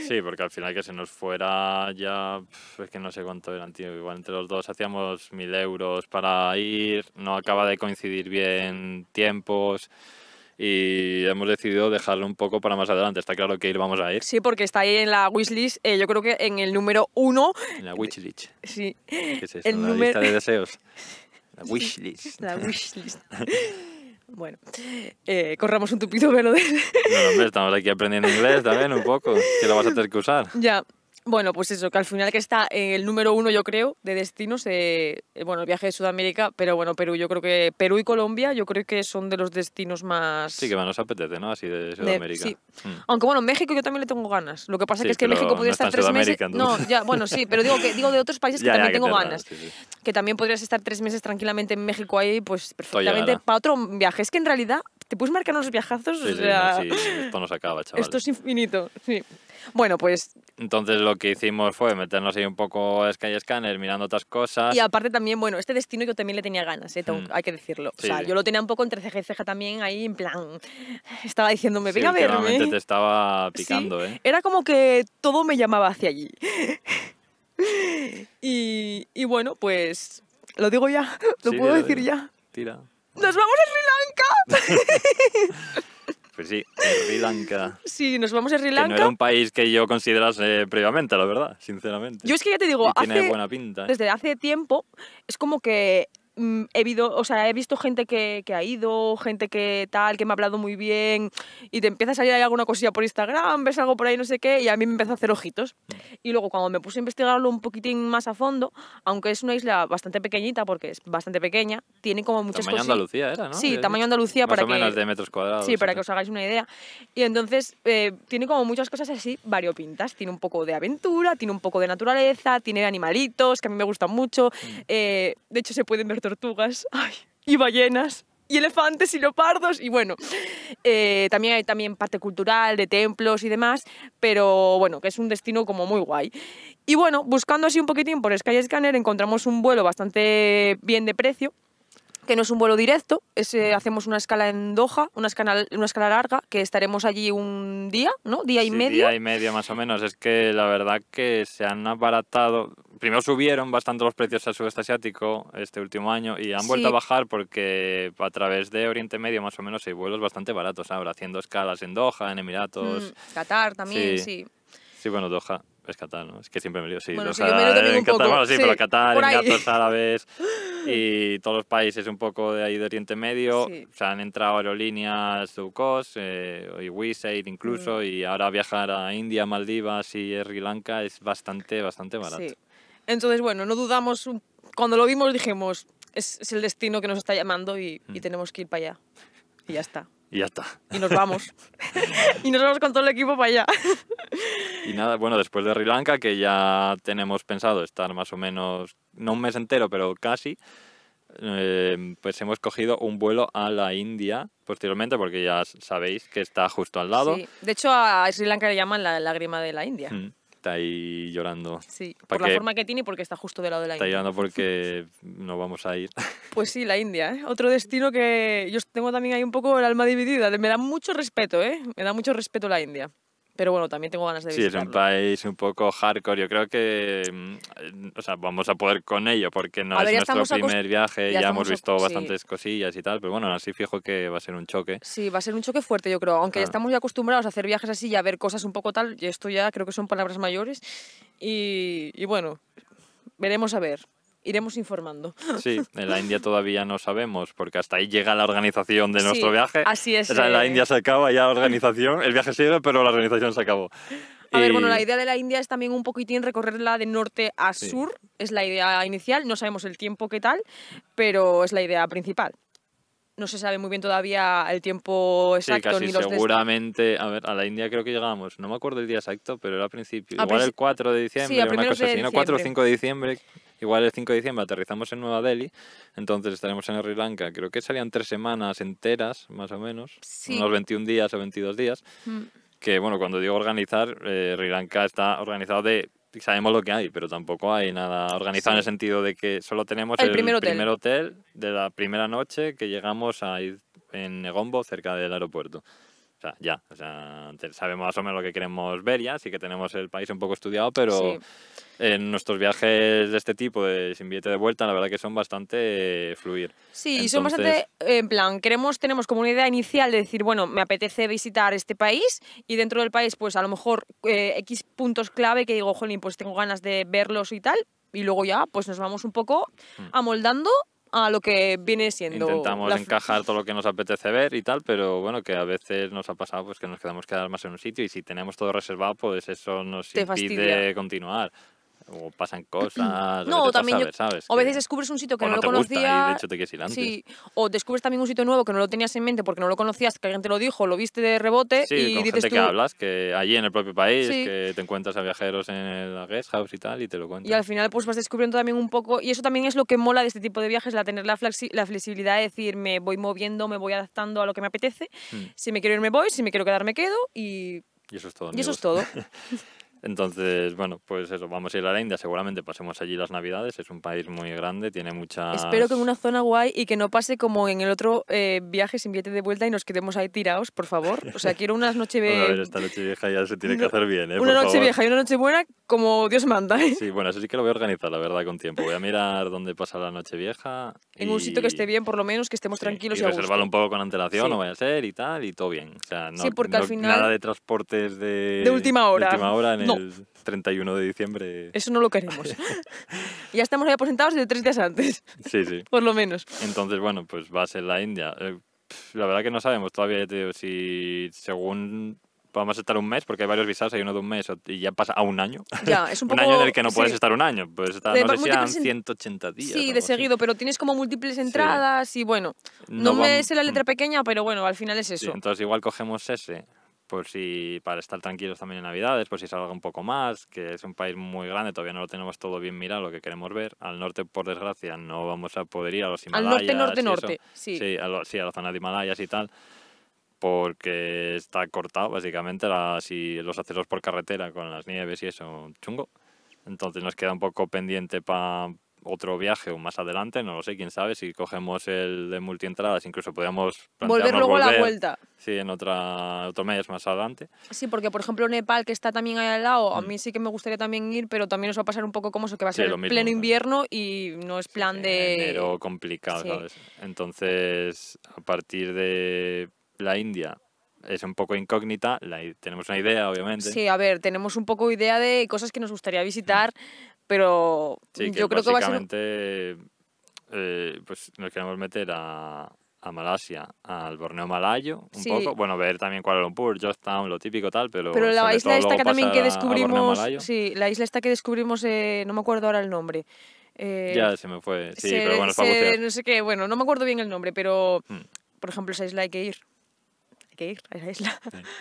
Sí, porque al final que se nos fuera ya, es que no sé cuánto eran, tío. Igual entre los dos hacíamos mil euros para ir, no acaba de coincidir bien tiempos y hemos decidido dejarlo un poco para más adelante. Está claro que ir vamos a ir. Sí, porque está ahí en la wishlist, eh, yo creo que en el número uno. En la wishlist. Sí. ¿Qué El lista de deseos. La wishlist. la wishlist. Bueno, eh, corramos un tupido velo de... No, hombre, estamos aquí aprendiendo inglés también un poco, que lo vas a tener que usar. Ya, bueno, pues eso, que al final que está en eh, el número uno, yo creo, de destinos, eh, eh, bueno, el viaje de Sudamérica, pero bueno, Perú, yo creo que Perú y Colombia, yo creo que son de los destinos más... Sí, que nos apetece, ¿no? Así de Sudamérica. sí. Mm. Aunque bueno, México yo también le tengo ganas. Lo que pasa que es que, México podría estar tres meses... No, ya, bueno, sí, pero digo, que, digo de otros países que también tengo ganas. Que también podrías estar tres meses tranquilamente en México ahí, pues, pues perfectamente para otro viaje. Es que en realidad ¿Te puedes marcar unos viajazos? Sí, o sea, sí, esto acaba, chaval. Esto es infinito, sí. Bueno, pues... Entonces lo que hicimos fue meternos ahí un poco a Sky Scanner, mirando otras cosas. Y aparte también, bueno, este destino yo también le tenía ganas, ¿eh? Mm. hay que decirlo. o sea, yo lo tenía un poco entre ceja y ceja también, ahí en plan... Estaba diciéndome, venga a verme. te estaba picando, ¿eh? Era como que todo me llamaba hacia allí. y, y, bueno, pues... ¿Lo digo ya? ¿Lo puedo decir ya? Tira. ¡Nos vamos a Sri Lanka! pues sí, Sri Lanka. Sí, nos vamos a Sri Lanka. no era un país que yo considerase previamente, la verdad, sinceramente. Yo es que ya te digo, tiene buena pinta. desde hace tiempo es como que Mm, he, visto, o sea, he visto gente que, que, ha ido, gente que tal, que me ha hablado muy bien, y te empieza a salir alguna cosilla por Instagram, ves algo por ahí, no sé qué, y a mí me empezó a hacer ojitos. Y luego cuando me puse a investigarlo un poquitín más a fondo, aunque es una isla bastante pequeñita, porque es bastante pequeña, tiene como muchas cosas. tamaño Andalucía era, ¿no? Sí, tamaño Andalucía para que... menos de metros cuadrados. Sí, para que os hagáis una idea. Y entonces eh, tiene como muchas cosas así variopintas. Tiene un poco de aventura, tiene un poco de naturaleza, tiene animalitos, que a mí me gustan mucho. Mm. Eh, de hecho, se pueden ver tortugas y ballenas y elefantes y leopardos y bueno, eh, también hay también parte cultural de templos y demás, pero bueno, que es un destino como muy guay. Y bueno, buscando así un poquitín por Skyscanner encontramos un vuelo bastante bien de precio, que no es un vuelo directo, eh, hacemos una escala en Doha, una escala, una escala larga, que estaremos allí un día, ¿no? Día y medio. Día y medio más o menos, es que la verdad que se han abaratado, primero subieron bastante los precios al sudeste asiático este último año y han vuelto a bajar porque a través de Oriente Medio más o menos hay vuelos bastante baratos ahora, haciendo escalas en Doha, en Emiratos. Mm, Qatar también, sí. sí. bueno, Doha es Qatar, ¿no? Es que siempre me lío, sí. en Qatar, bueno, sí, pero Qatar, Emiratos Árabes y todos los países un poco de ahí de Oriente Medio. se O sea, han entrado aerolíneas low eh, y incluso, mm. y ahora viajar a India, Maldivas y Sri Lanka es bastante, bastante barato. Entonces, bueno, no dudamos. Cuando lo vimos dijimos, es, el destino que nos está llamando y, mm. tenemos que ir para allá. Y ya está. Y ya está. Y nos vamos. y nos vamos con todo el equipo para allá. y nada, bueno, después de Sri Lanka, que ya tenemos pensado estar más o menos, no un mes entero, pero casi, eh, pues hemos cogido un vuelo a la India posteriormente, porque ya sabéis que está justo al lado. De hecho, a Sri Lanka le llaman la lágrima de la India. Mm está ahí llorando. Sí, por la forma que tiene y porque está justo del lado de la India. Está llorando porque no vamos a ir. Pues sí, la India, ¿eh? Otro destino que yo tengo también ahí un poco el alma dividida. Me da mucho respeto, ¿eh? Me da mucho respeto la India. Pero bueno, también tengo ganas de visitarlo. Sí, es un país un poco hardcore. Yo creo que mm, o sea, vamos a poder con ello porque no es nuestro primer viaje, ya, hemos visto bastantes cosillas y tal, pero bueno, así fijo que va a ser un choque. Sí, va a ser un choque fuerte, yo creo. Aunque estamos ya acostumbrados a hacer viajes así y a ver cosas un poco tal, y esto ya creo que son palabras mayores. y bueno, veremos a ver iremos informando. Sí, en la India todavía no sabemos, porque hasta ahí llega la organización de nuestro sí, viaje. Así es. O sea, en la eh. India se acaba ya la organización, el viaje sigue, pero la organización se acabó. A ver, bueno, la idea de la India es también un poquitín recorrerla de norte a sur, es la idea inicial, no sabemos el tiempo qué tal, pero es la idea principal. No se sabe muy bien todavía el tiempo exacto. Sí, casi seguramente, a ver, a la India creo que llegamos, no me acuerdo el día exacto, pero era a principio, igual el 4 de diciembre, sí, una cosa así, ¿no? 4 o 5 de diciembre, Igual el 5 de diciembre aterrizamos en Nueva Delhi, entonces estaremos en Sri Lanka, creo que salían tres semanas enteras, más o menos, unos 21 días o 22 días. Mm. Que bueno, cuando digo organizar, eh, Sri Lanka está organizado de sabemos lo que hay, pero tampoco hay nada organizado en el sentido de que solo tenemos el, primer, hotel. de la primera noche que llegamos a ir en Negombo, cerca del aeropuerto ya. O sea, sabemos más o menos lo que queremos ver ya, sí que tenemos el país un poco estudiado, pero en nuestros viajes de este tipo, de sin billete de vuelta, la verdad que son bastante eh, fluir. Sí, son bastante, en plan, queremos, tenemos como una idea inicial de decir, bueno, me apetece visitar este país y dentro del país, pues a lo mejor eh, X puntos clave que digo, jolín, pues tengo ganas de verlos y tal, y luego ya pues nos vamos un poco mm. amoldando a lo que viene siendo. Intentamos encajar todo lo que nos apetece ver y tal, pero bueno, que a veces nos ha pasado pues que nos quedamos quedar más en un sitio y si tenemos todo reservado, pues eso nos impide continuar o pasan cosas. No, o también. Sabes, o a veces descubres un sitio que no, lo o descubres también un sitio nuevo que no lo tenías en mente porque no lo conocías, que alguien te lo dijo, lo viste de rebote. y con dices gente que hablas, que allí en el propio país, que te encuentras a viajeros en la guest house y tal, y te lo cuentas. Y al final, pues vas descubriendo también un poco. Y eso también es lo que mola de este tipo de viajes, la tener la, la flexibilidad de decir, me voy moviendo, me voy adaptando a lo que me apetece. Mm. Si me quiero ir, me voy, si me quiero quedar, me quedo. Y, eso es todo. Y eso es todo. Entonces, bueno, pues eso, vamos a ir a la India, seguramente pasemos allí las Navidades, es un país muy grande, tiene mucha... Espero que en una zona guay y que no pase como en el otro eh, viaje sin billete de vuelta y nos quedemos ahí tirados, por favor. O sea, quiero unas noches viejas. bueno, esta noche vieja ya se tiene que hacer bien, ¿eh? Una noche vieja y una noche buena como Dios manda, ¿eh? Sí, bueno, eso sí que lo voy a organizar, la verdad, con tiempo. Voy a mirar dónde pasa la noche vieja. En un sitio que esté bien, por lo menos, que estemos tranquilos y, reservarlo un poco con antelación, no vaya a ser y tal, y todo bien. O sea, no, sí, porque al final... nada de transportes de... última hora. De última hora el 31 de diciembre. Eso no lo queremos. ya estamos ahí aposentados desde tres días antes. Sí, sí. Por lo menos. Entonces, bueno, pues va a ser la India. Eh, la verdad que no sabemos todavía, si según vamos a estar un mes, porque hay varios visados, hay uno de un mes y ya pasa a un año. Ya, es un, poco, un año en que no puedes estar un año, pues no sé si eran 180 días. Sí, de seguido, pero tienes como múltiples entradas y bueno, no, me sé la letra mm. pequeña, pero bueno, al final es eso. entonces igual cogemos ese, pues si para estar tranquilos también en Navidades, por si salga un poco más, que es un país muy grande, todavía no lo tenemos todo bien mirado lo que queremos ver. Al norte, por desgracia, no vamos a poder ir a los Himalayas. Al norte, norte, norte, sí. a, la zona de Himalayas y tal, porque está cortado básicamente si los accesos por carretera con las nieves y eso, chungo. Entonces nos queda un poco pendiente para otro viaje o más adelante, no lo sé, quién sabe, si cogemos el de multientradas, incluso podríamos volver luego a la vuelta. Sí, en otra, otro mes más adelante. Sí, porque por ejemplo Nepal, que está también ahí al lado, a mm. mí sí que me gustaría también ir, pero también nos va a pasar un poco como eso, que va a ser pleno invierno y no es plan de... Enero complicado, ¿sabes? Entonces, a partir de la India es un poco incógnita, tenemos una idea, obviamente. Sí, a ver, tenemos un poco idea de cosas que nos gustaría mm. visitar, pero yo creo que básicamente eh, pues nos queremos meter a, Malasia, al Borneo malayo, un poco. Bueno, ver también Kuala Lumpur, Georgetown, lo típico tal, pero. Pero la isla esta que también que descubrimos. Sí, la isla esta que descubrimos, eh, no me acuerdo ahora el nombre. Eh, ya se me fue, sí, pero bueno, No sé qué, bueno, no me acuerdo bien el nombre, pero hmm. por ejemplo, esa isla hay que ir que isla la isla.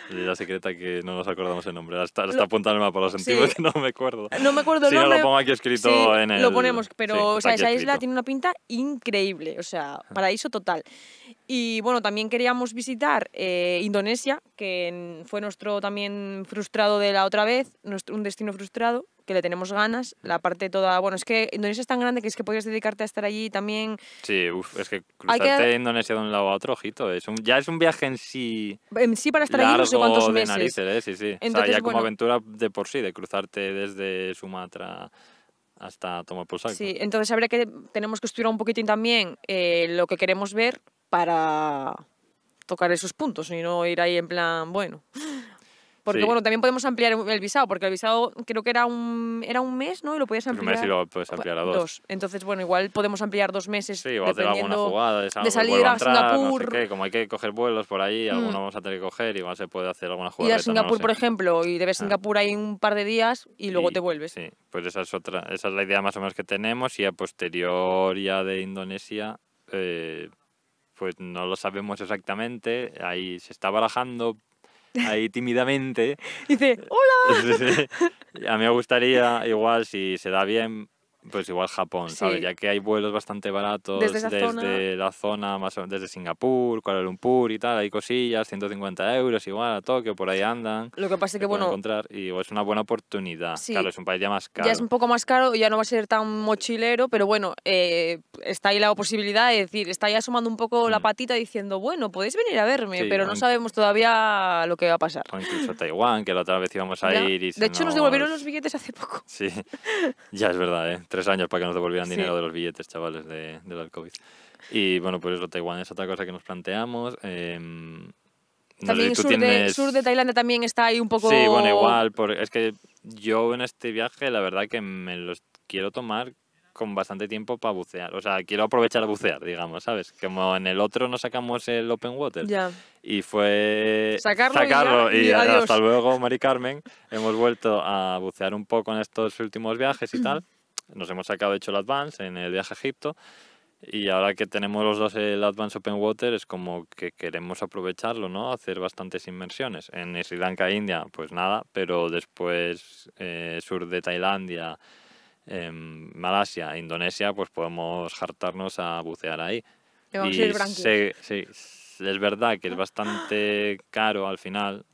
la secreta que no nos acordamos el nombre. Está, está en el mapa, lo sentimos no me acuerdo. No me acuerdo el si nombre. No lo pongo aquí escrito en el... Lo ponemos, pero o sea, esa isla tiene una pinta increíble, o sea, paraíso total. Y bueno, también queríamos visitar eh, Indonesia, que fue nuestro también frustrado de la otra vez, nuestro, un destino frustrado que le tenemos ganas, mm. la parte toda, bueno, es que Indonesia es tan grande que es que podrías dedicarte a estar allí también. Sí, es que cruzarte Indonesia de un lado a otro, ojito, es un, ya es un viaje en sí. En sí para estar allí no sé cuántos meses. ¿eh? sí, sí. o sea, ya como aventura de por sí, de cruzarte desde Sumatra hasta tomar Sí, pues. entonces habría que tenemos que estudiar un poquitín también eh, lo que queremos ver para tocar esos puntos y no ir ahí en plan, bueno, porque bueno, también podemos ampliar el visado, porque el visado creo que era un, era un mes, ¿no? Y lo podías ampliar. Un mes y lo puedes pues, ampliar a dos. Entonces, bueno, igual podemos ampliar dos meses. Sí, o dependiendo alguna jugada de, salir a, Singapur. como hay que coger vuelos por ahí, mm. alguno vamos a tener que coger, igual se puede hacer alguna jugada. Y a Singapur, por ejemplo, y debes ah. Singapur ahí un par de días y luego te vuelves. Sí, pues esa es, otra, esa es la idea más o menos que tenemos y a posteriori ya de Indonesia. Eh, pues no lo sabemos exactamente, ahí se está barajando, ahí tímidamente. Dice, hola. a mí me gustaría, igual, si se da bien, pues igual Japón, ¿sabes? Ya que hay vuelos bastante baratos desde, la zona, más o menos, desde Singapur, Kuala Lumpur y tal, hay cosillas, 150 euros igual a Tokio, por ahí andan. Lo que pasa es que, bueno... Encontrar, y es una buena oportunidad. Claro, es un país ya más caro. Ya es un poco más caro, ya no va a ser tan mochilero, pero bueno, eh, está ahí la posibilidad de decir, está ya sumando un poco la mm. patita diciendo, bueno, podéis venir a verme, pero no sabemos todavía lo que va a pasar. O incluso Taiwán, que la otra vez íbamos a ir y... De hecho, nos... nos devolvieron los billetes hace poco. Sí, ya es verdad, ¿eh? tres años para que nos devolvieran dinero de los billetes, chavales, de, del COVID. Y bueno, pues eso, Taiwán es otra cosa que nos planteamos. Em, también el sur, de, Tailandia también está ahí un poco... Sí, bueno, igual, es que yo en este viaje la verdad que me los quiero tomar con bastante tiempo para bucear. O sea, quiero aprovechar a bucear, digamos, ¿sabes? Como en el otro no sacamos el open water. Ya. Y fue sacarlo, y, y hasta luego, Mari Carmen. Hemos vuelto a bucear un poco en estos últimos viajes y tal. Nos hemos sacado, hecho, el Advance en el viaje a Egipto. Y ahora que tenemos los dos el Advance Open Water, es como que queremos aprovecharlo, ¿no? Hacer bastantes inmersiones. En Sri Lanka, India, pues nada, pero después eh, sur de Tailandia, eh, Malasia, e Indonesia, pues podemos hartarnos a bucear ahí. Y vamos sí, es verdad que es ah. bastante caro al final,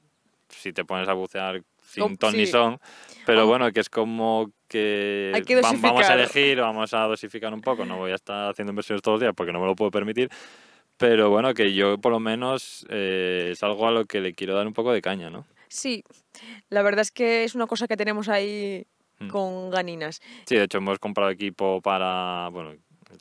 si te pones a bucear sin ton ni son, pero bueno, que es como que, vamos a elegir, vamos a dosificar un poco, no voy a estar haciendo inversiones todos los días porque no me lo puedo permitir, pero bueno, que yo por lo menos eh, es algo a lo que le quiero dar un poco de caña, ¿no? Sí, la verdad es que es una cosa que tenemos ahí mm. con ganinas. Sí, de hecho hemos comprado equipo para, bueno,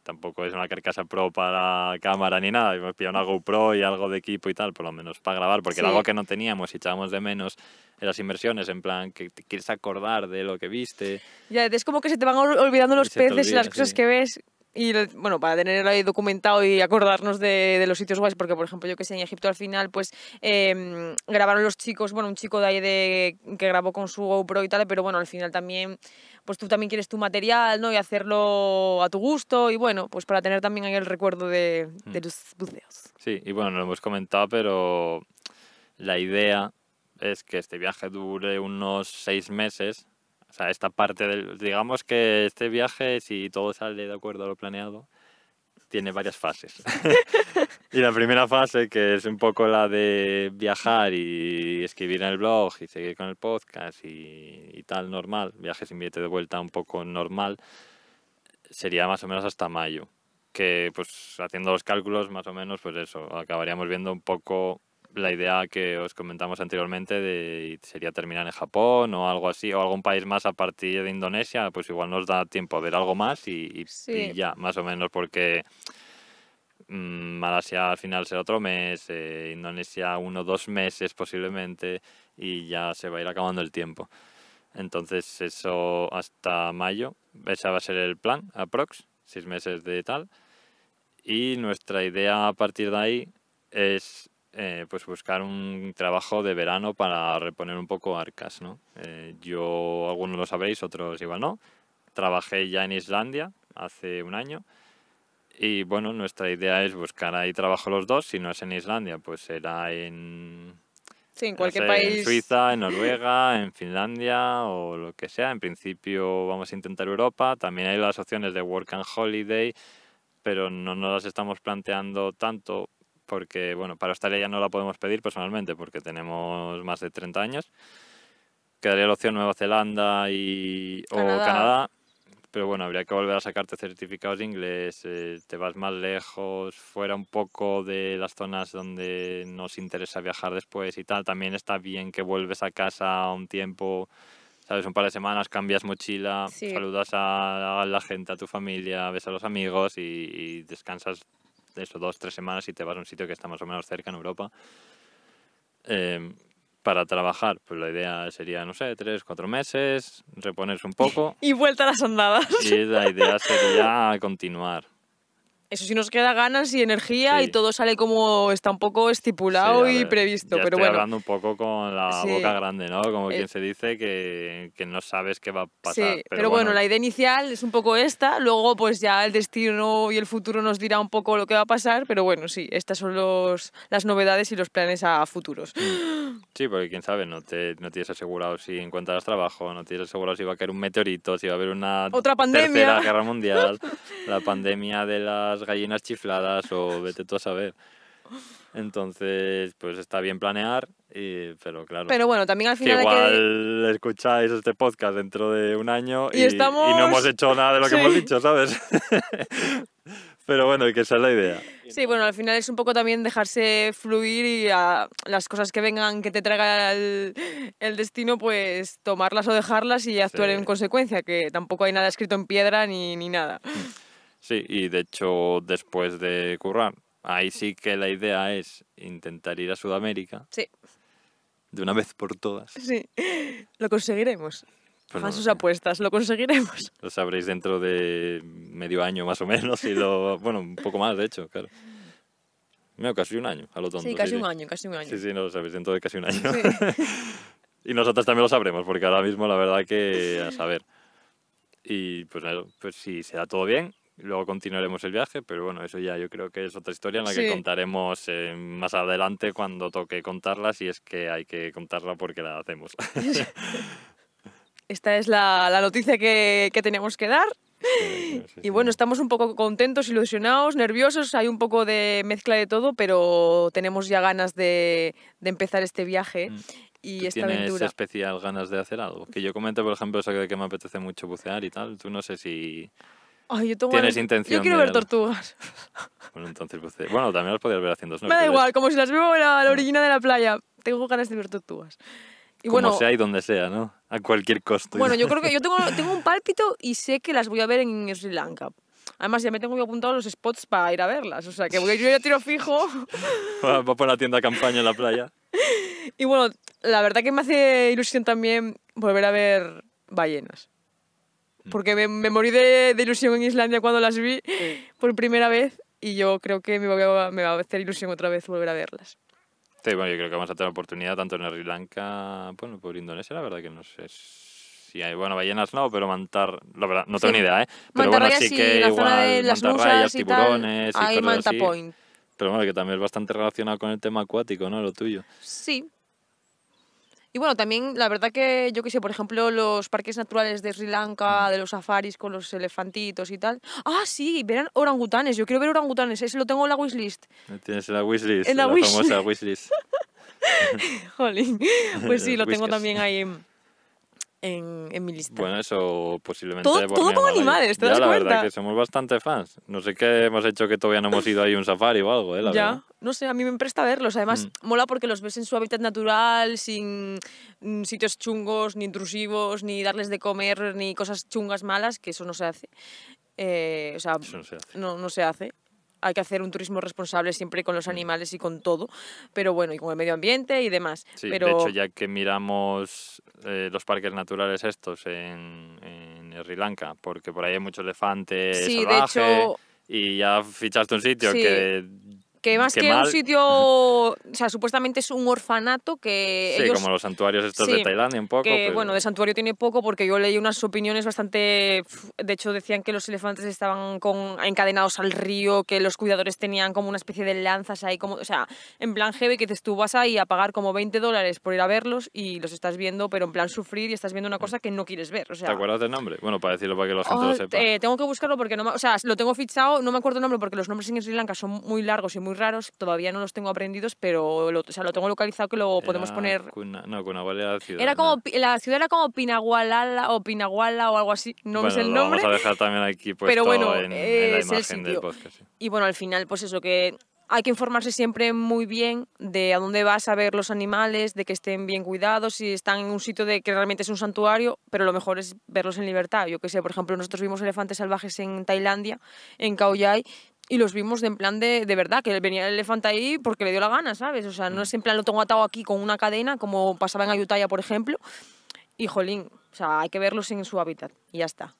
Tampoco es una carcasa pro para cámara ni nada. Hemos pillado una GoPro y algo de equipo y tal, por lo menos para grabar, porque era algo que no teníamos y echábamos de menos las inversiones, en plan, que te quieres acordar de lo que viste. Ya, es como que se te van olvidando los peces y las cosas que ves y bueno, para tenerlo ahí documentado y acordarnos de, los sitios guays, porque por ejemplo yo que sé, en Egipto al final pues em, grabaron los chicos, bueno, un chico de ahí de, que grabó con su GoPro y tal, pero bueno, al final también pues tú también quieres tu material, ¿no? Y hacerlo a tu gusto y bueno, pues para tener también ahí el recuerdo de, de los mm. buceos. Sí, y bueno, lo hemos comentado, pero la idea es que este viaje dure unos seis meses o sea, esta parte del. Digamos que este viaje, si todo sale de acuerdo a lo planeado, tiene varias fases. y la primera fase, que es un poco la de viajar y escribir en el blog y seguir con el podcast y, tal, normal, Viajes sin de vuelta un poco normal, sería más o menos hasta mayo. Que pues haciendo los cálculos, más o menos, pues eso, acabaríamos viendo un poco la idea que os comentamos anteriormente de sería terminar en Japón o algo así, o algún país más a partir de Indonesia, pues igual nos da tiempo a ver algo más y, ya, más o menos, porque mm, Malasia al final será otro mes, eh, Indonesia uno o dos meses posiblemente, y ya se va a ir acabando el tiempo. Entonces eso hasta mayo, ese va a ser el plan, aprox, seis meses de tal. Y nuestra idea a partir de ahí es eh, pues buscar un trabajo de verano para reponer un poco arcas, ¿no? Eh, yo, algunos lo sabéis, otros igual no. Trabajé ya en Islandia hace un año y bueno, nuestra idea es buscar ahí trabajo los dos. Si no es en Islandia, pues será en... Sí, en cualquier país. En Suiza, en Noruega, en Finlandia o lo que sea. En principio vamos a intentar Europa. También hay las opciones de Work and Holiday, pero no nos las estamos planteando tanto porque, bueno, para Australia ya no la podemos pedir personalmente porque tenemos más de 30 años. Quedaría la opción Nueva Zelanda y, o Canadá, pero bueno, habría que volver a sacarte certificados de inglés, eh, te vas más lejos, fuera un poco de las zonas donde nos interesa viajar después y tal. También está bien que vuelves a casa un tiempo, sabes, un par de semanas, cambias mochila, saludas a, la gente, a tu familia, ves a los amigos y descansas eso, dos, tres semanas y te vas a un sitio que está más o menos cerca en Europa. Em, para trabajar, pues la idea sería, no sé, tres, cuatro meses, reponerse un poco. y vuelta a las andadas. Y la idea sería continuar. Eso sí nos queda ganas y energía y todo sale como está un poco estipulado y previsto. Ya pero hablando un poco con la boca grande, ¿no? Como quien eh. se dice que, que, no sabes qué va a pasar. pero, pero bueno, la idea inicial es un poco esta. Luego, pues ya el destino y el futuro nos dirá un poco lo que va a pasar. Pero bueno, sí, estas son los, las novedades y los planes a futuros. Mm. Sí, porque quién sabe, no, te, no tienes asegurado si encuentras trabajo, no tienes asegurado si va a caer un meteorito, si va a haber una ¿Otra pandemia? tercera guerra mundial, la pandemia de las gallinas chifladas o vete tú a saber. Entonces, pues está bien planear, pero claro. Pero bueno, también al final. Que igual escucháis este podcast dentro de un año y, no hemos hecho nada de lo que hemos dicho, ¿sabes? pero bueno, y que esa es la idea. Sí, bueno, al final es un poco también dejarse fluir y a las cosas que vengan, que te traiga el, destino, pues tomarlas o dejarlas y actuar en consecuencia, que tampoco hay nada escrito en piedra ni, ni nada. Sí, y de hecho después de Curran, ahí sí que la idea es intentar ir a Sudamérica. Sí. De una vez por todas. Sí, lo conseguiremos. Pues sus apuestas, lo conseguiremos. Lo sabréis dentro de medio año más o menos, y lo, bueno, un poco más de hecho, claro. No, casi un año, a lo tonto. Sí, casi un año, casi un año. Sí, sí, lo sabéis dentro de casi un año. y nosotros también lo sabremos, porque ahora mismo la verdad que a saber. Y pues, pues si se da todo bien, Luego continuaremos el viaje, pero bueno, eso ya yo creo que es otra historia en la que contaremos eh, más adelante cuando toque contarla, si es que hay que contarla porque la hacemos. Esta es la, noticia que, tenemos que dar. y bueno, estamos un poco contentos, ilusionados, nerviosos, hay un poco de mezcla de todo, pero tenemos ya ganas de, empezar este viaje. Mm. Y esta tienes aventura. especial ganas de hacer algo? Que yo comento, por ejemplo, eso que me apetece mucho bucear y tal. Tú no sé si Ay, yo tengo Tienes intención. Yo quiero ver tortugas. Bueno, entonces, pues, eh, bueno, también las podías ver haciendo Me da igual, como si las veo a la mm. orillina de la playa. Tengo ganas de ver tortugas. Y Como bueno, sea y donde sea, ¿no? A cualquier costo. bueno, yo creo que yo tengo, tengo un pálpito y sé que las voy a ver en Sri Lanka. Además, ya me tengo yo apuntados los spots para ir a verlas. O sea, que voy, yo ya tiro fijo. va por la tienda campaña en la playa. Y bueno, la verdad que me hace ilusión también volver a ver ballenas. Mm. porque me, me morí de, de, ilusión en Islandia cuando las vi por primera vez y yo creo que me va, me va a hacer ilusión otra vez volver a verlas. Sí, bueno, yo creo que vamos a tener oportunidad tanto en Sri Lanka, bueno, por Indonesia, la verdad que no sé si hay, bueno, ballenas no, pero mantar, la verdad, no tengo ni idea, ¿eh? Pero bueno, sí que la zona de las musas y tiburones hay manta Point. Pero bueno, que también es bastante relacionado con el tema acuático, ¿no? Lo tuyo. Sí, y bueno, también la verdad que yo qué sé, por ejemplo, los parques naturales de Sri Lanka, mm. de los safaris con los elefantitos y tal. Ah, sí, verán orangutanes. Yo quiero ver orangutanes. Ese lo tengo en la wishlist. Eh, tienes en la wishlist. En la, la famosa wishlist. Jolín. Pues sí, lo tengo también ahí en, mi lista. Bueno, eso posiblemente... Todo, todo con animales, ¿te ya, la verdad que somos bastante fans. No sé qué hemos hecho que todavía no hemos ido ahí un safari o algo, ¿eh? ya, no sé, a mí me presta verlos. Además, mm. mola porque los ves en su hábitat natural, sin mm, sitios chungos, ni intrusivos, ni darles de comer, ni cosas chungas malas, que eso no se hace. Eh, o sea, no se hace. No, se hace hay que hacer un turismo responsable siempre con los mm. animales y con todo, pero bueno, y con el medio ambiente y demás. pero... de hecho, ya que miramos eh, los parques naturales estos en, Sri Lanka, porque por ahí hay mucho elefante y ya fichaste un sitio que que más que, un sitio, o sea, supuestamente es un orfanato que... Sí, como los santuarios estos de Tailandia un poco. Pues bueno, de santuario tiene poco porque yo leí unas opiniones bastante... De hecho, decían que los elefantes estaban con, encadenados al río, que los cuidadores tenían como una especie de lanzas ahí, como, o sea, en plan heavy que tú vas ahí a pagar como 20 dólares por ir a verlos y los estás viendo, pero en plan sufrir y estás viendo una mm. cosa que no quieres ver. ¿Te acuerdas del nombre? Bueno, para decirlo para que la oh, gente lo sepa. Eh, tengo que buscarlo porque no... O sea, lo tengo fichado, no me acuerdo el nombre porque los nombres en Sri Lanka son muy largos y muy muy raros, todavía no los tengo aprendidos, pero lo, o sea, lo tengo localizado que lo podemos poner. no, era la ciudad. Era como, La ciudad era como Pinagualala o Pinaguala o algo así, no me sé el nombre. vamos a dejar también aquí pero bueno, en, en la Y bueno, al final, pues eso que hay que informarse siempre muy bien de a dónde vas a ver los animales, de que estén bien cuidados, si están en un sitio de que realmente es un santuario, pero lo mejor es verlos en libertad. Yo que sé, por ejemplo, nosotros vimos elefantes salvajes en Tailandia, en Khao Yai, y los vimos de en plan de, verdad, que venía el elefante ahí porque le dio la gana, ¿sabes? O sea, no mm. es en plan lo tengo atado aquí con una cadena, como pasaba en Ayutthaya, por ejemplo. Y jolín, o sea, hay que verlos en su hábitat y ya está.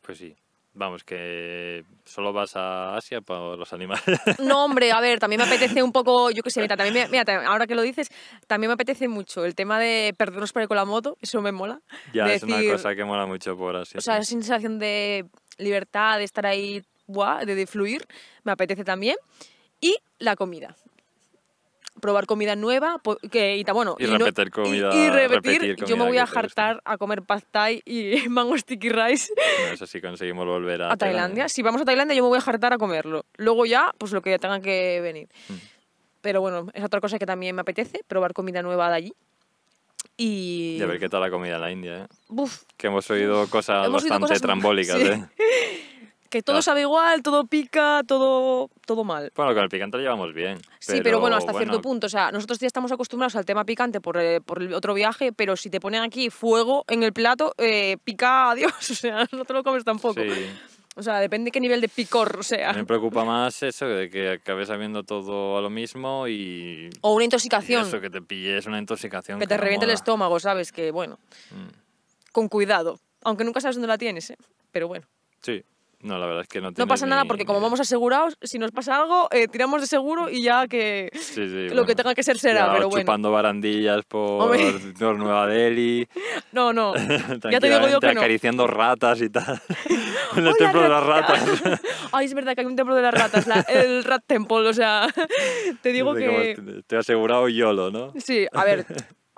Pues sí. Vamos, que solo vas a Asia para los animales. No, hombre, a ver, también me apetece un poco, yo qué sé, mira, también mira, ahora que lo dices, también me apetece mucho el tema de perdernos por ahí con la moto, eso me mola. Ya, es una cosa que mola mucho por Asia. O sea, sensación de libertad, de estar ahí de fluir, me apetece también. Y la comida. Probar comida nueva que, y, bueno, y, repetir yo me voy a jartar a comer pad thai y mango sticky rice. No sé si conseguimos volver a, Tailandia. Si vamos a Tailandia, yo me voy a jartar a comerlo. Luego ya, pues lo que tenga que venir. Mm. Pero bueno, es otra cosa que también me apetece, probar comida nueva de allí. Y... de a ver qué tal la comida en la India, ¿eh? Que hemos oído cosas bastante trambólicas, sí. ¿eh? que todo sabe igual, todo pica, todo, todo mal. Bueno, con el picante lo llevamos bien. Sí, pero, bueno, hasta cierto punto. O sea, nosotros ya estamos acostumbrados al tema picante eh, por, el otro viaje, pero si te ponen aquí fuego en el plato, eh, pica, adiós. O sea, no te lo comes tampoco. O sea, depende de qué nivel de picor o sea. Me preocupa más eso, de que acabes sabiendo todo a lo mismo y... O una intoxicación. eso, que te pilles una intoxicación. Que, te reviente el estómago, ¿sabes? Que, bueno, mm. con cuidado. Aunque nunca sabes dónde la tienes, ¿eh? Pero bueno. Sí. No, la verdad es que no No pasa nada porque como vamos asegurados, si nos pasa algo, eh, tiramos de seguro y ya que lo que tenga que ser será, pero bueno. chupando barandillas por, Nueva Delhi. No, no. ya te digo yo que no. acariciando ratas y tal. en el templo de las ratas. Ay, es verdad que hay un templo de las ratas, el Rat Temple, o sea, te digo que... Te he asegurado YOLO, ¿no? Sí, a ver,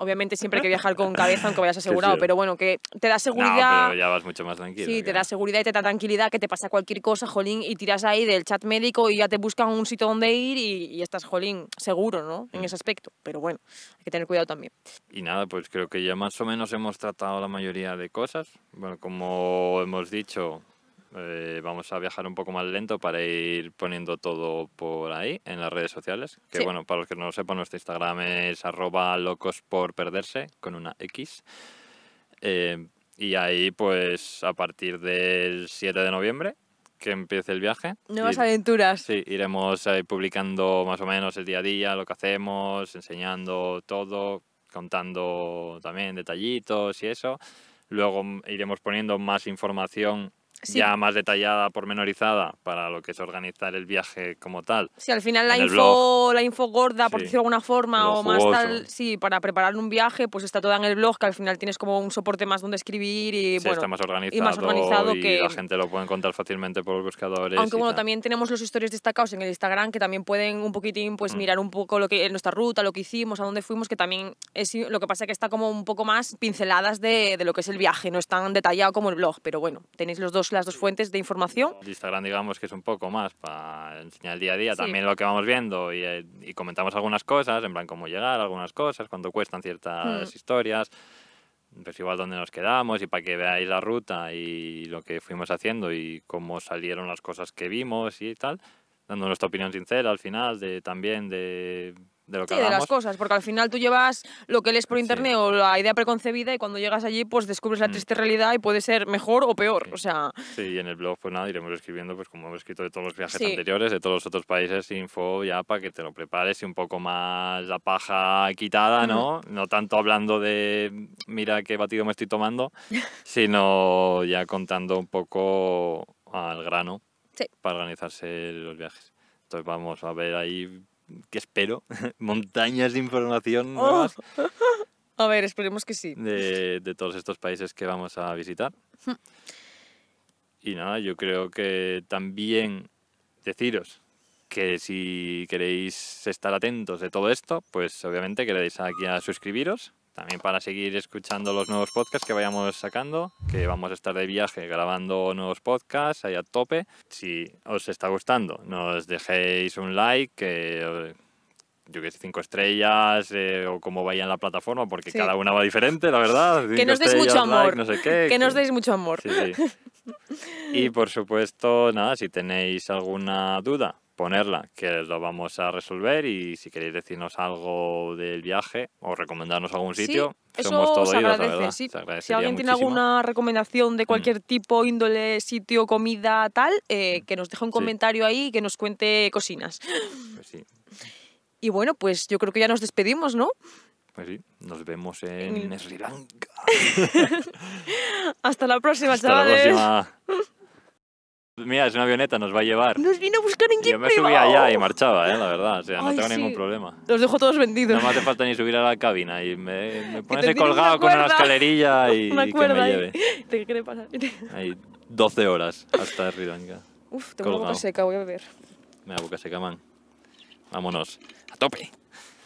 Obviamente siempre hay que viajar con cabeza, aunque vayas asegurado, pero bueno, que te da seguridad. ya vas mucho más tranquilo. Sí, te da seguridad y te da tranquilidad que te pasa cualquier cosa, jolín, y tiras ahí del chat médico y ya te buscan un sitio donde ir y, estás, jolín, seguro, ¿no? En mm. ese aspecto. Pero bueno, hay que tener cuidado también. Y nada, pues creo que ya más o menos hemos tratado la mayoría de cosas. Bueno, como hemos dicho, eh, vamos a viajar un poco más lento para ir poniendo todo por ahí en las redes sociales. Que bueno, para los que no lo sepan, nuestro Instagram es arroba locos por perderse con una X. Eh, y ahí pues a partir del 7 de noviembre que empiece el viaje. Nuevas aventuras. Sí, iremos publicando más o menos el día a día, lo que hacemos, enseñando todo, contando también detallitos y eso. Luego mm, iremos poniendo más información ya más detallada, pormenorizada, para lo que es organizar el viaje como tal. Sí, al final la, info, la info gorda, por decirlo de alguna forma, o más tal, sí, para preparar un viaje, pues está toda en el blog, que al final tienes como un soporte más donde escribir y, bueno, está más organizado, y más organizado que... la gente lo puede encontrar fácilmente por los buscadores. Aunque bueno, también tenemos los historias destacados en el Instagram, que también pueden un poquitín pues mm. mirar un poco lo que nuestra ruta, lo que hicimos, a dónde fuimos, que también es lo que pasa que está como un poco más pinceladas de, de lo que es el viaje, no es tan detallado como el blog, pero bueno, tenéis los dos las dos fuentes de información. Instagram, digamos que es un poco más para enseñar el día a día, también lo que vamos viendo eh, y, comentamos algunas cosas, en plan cómo llegar, algunas cosas, cuánto cuestan ciertas mm. historias, pues igual dónde nos quedamos y para que veáis la ruta y lo que fuimos haciendo y cómo salieron las cosas que vimos y tal, dando nuestra opinión sincera al final de también de de lo que sí, de las cosas, porque al final tú llevas lo que lees por internet o la idea preconcebida y cuando llegas allí pues descubres la mm. triste realidad y puede ser mejor o peor, sí. o sea... Sí, y en el blog pues nada, iremos escribiendo pues como hemos escrito de todos los viajes anteriores, de todos los otros países, info ya para que te lo prepares y un poco más la paja quitada, ¿no? No tanto hablando de mira qué batido me estoy tomando, sino ya contando un poco al grano para organizarse los viajes. Entonces vamos a ver ahí que espero, montañas de información. Oh. A ver, esperemos que sí. De, de, todos estos países que vamos a visitar. Hmm. y nada, yo creo que también deciros que si queréis estar atentos de todo esto, pues obviamente queréis aquí a suscribiros también para seguir escuchando los nuevos podcasts que vayamos sacando, que vamos a estar de viaje grabando nuevos podcasts ahí a tope. Si os está gustando, nos dejéis un like, que eh, yo que sé, cinco estrellas eh, o como vaya en la plataforma, porque cada una va diferente, la verdad. que nos deis mucho amor. no sé qué, que, nos deis mucho amor. y por supuesto, nada, si tenéis alguna duda ponerla, que lo vamos a resolver y si queréis decirnos algo del viaje o recomendarnos algún sitio, somos todo si alguien tiene alguna recomendación de mm. cualquier tipo, índole, sitio, comida, tal, eh, mm. que nos deje un comentario ahí y que nos cuente cocinas. Pues y bueno, pues yo creo que ya nos despedimos, ¿no? Pues sí, nos vemos en mm. Sri Lanka. Hasta la próxima, Hasta chavales. La próxima. Pues mira, es una avioneta, nos va a llevar. Nos viene a buscar en Yo me subía allá y marchaba, eh, la verdad. O sea, no tengo ningún problema. Los dejo todos vendidos. No me hace falta ni subir a la cabina y me, pones colgado con una escalerilla y, que me lleve. ¿Qué qué quiere pasar. Hay 12 horas hasta Sri Lanka. Uf, tengo la boca seca, voy a beber. Me da boca seca, man. Vámonos. A tope.